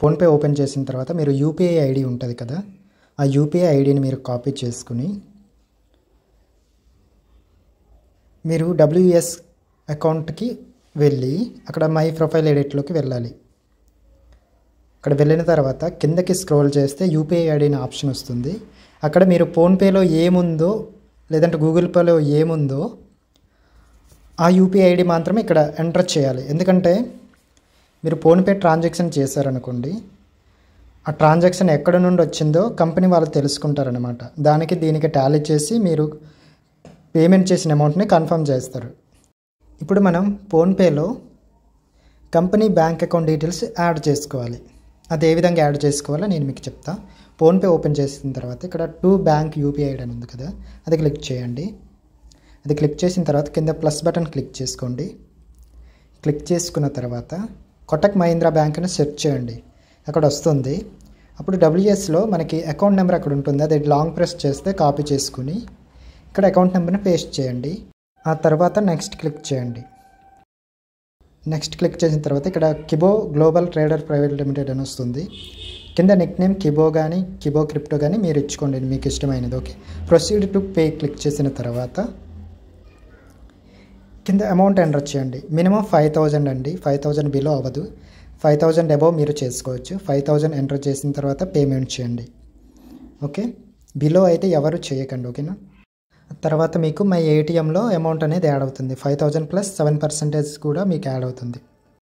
PhonePe open చేసిన తర్వాత మీరు యూపీఐ ఐడి ఉంటుంది కదా ఆ యూపీఐ ఐడిని మీరు కాపీ చేసుకుని మీరు డబ్ల్యూఎస్ అకౌంట్కి వెళ్ళి అక్కడ మై ప్రొఫైల్ ఎడిట్లోకి వెళ్ళాలి అక్కడ వెళ్ళిన తర్వాత కిందకి స్క్రోల్ చేస్తే యూపీఐ ఐడి అనే ఆప్షన్ వస్తుంది అక్కడ మీరు ఫోన్పేలో ఏముందో లేదంటే గూగుల్ పేలో ఏముందో ఆ యూపీఐ ఐడి మాత్రమే ఇక్కడ ఎంటర్ చేయాలి ఎందుకంటే మీరు ఫోన్పే ట్రాన్సాక్షన్ చేశారనుకోండి ఆ ట్రాన్సాక్షన్ ఎక్కడ నుండి వచ్చిందో కంపెనీ వాళ్ళు తెలుసుకుంటారనమాట దానికి దీనికి టాలీ చేసి మీరు పేమెంట్ చేసిన అమౌంట్ని కన్ఫర్మ్ చేస్తారు ఇప్పుడు మనం ఫోన్పేలో company bank account details add చేసుకోవాలి అది ఏ విధంగా యాడ్ చేసుకోవాలో నేను మీకు చెప్తా ఫోన్పే ఓపెన్ చేసిన తర్వాత ఇక్కడ టూ బ్యాంక్ యూపీఐ అని ఉంది కదా అది క్లిక్ చేయండి అది క్లిక్ చేసిన తర్వాత కింద ప్లస్ బటన్ క్లిక్ చేసుకోండి క్లిక్ చేసుకున్న తర్వాత కొటక్ మహీంద్రా బ్యాంక్ని సెర్చ్ చేయండి అక్కడ వస్తుంది అప్పుడు డబ్ల్యూఎస్లో మనకి అకౌంట్ నెంబర్ అక్కడ ఉంటుంది అది లాంగ్ ప్రెస్ చేస్తే కాపీ చేసుకుని ఇక్కడ అకౌంట్ నెంబర్ని పేస్ట్ చేయండి ఆ తర్వాత నెక్స్ట్ క్లిక్ చేయండి నెక్స్ట్ క్లిక్ చేసిన తర్వాత ఇక్కడ Kibo global trader private limited అని వస్తుంది కింద నిక్ నేమ్ కిబో కానీ కిబో క్రిప్టో కానీ మీరు ఇచ్చుకోండి మీకు ఇష్టమైనది okay proceed to pay click చేసిన తర్వాత కింద అమౌంట్ ఎంటర్ చేయండి మినిమం ఫైవ్ థౌజండ్ అండి ఫైవ్ థౌజండ్ బిలో అవ్వదు ఫైవ్ థౌజండ్ అబవ్ మీరు చేసుకోవచ్చు ఫైవ్ థౌజండ్ ఎంటర్ చేసిన తర్వాత పేమెంట్ చేయండి ఓకే బిలో అయితే ఎవరు చేయకండి ఓకేనా తర్వాత మీకు మై ఏటీఎంలో అమౌంట్ అనేది యాడ్ అవుతుంది five thousand plus seven percentage కూడా మీకు యాడ్ అవుతుంది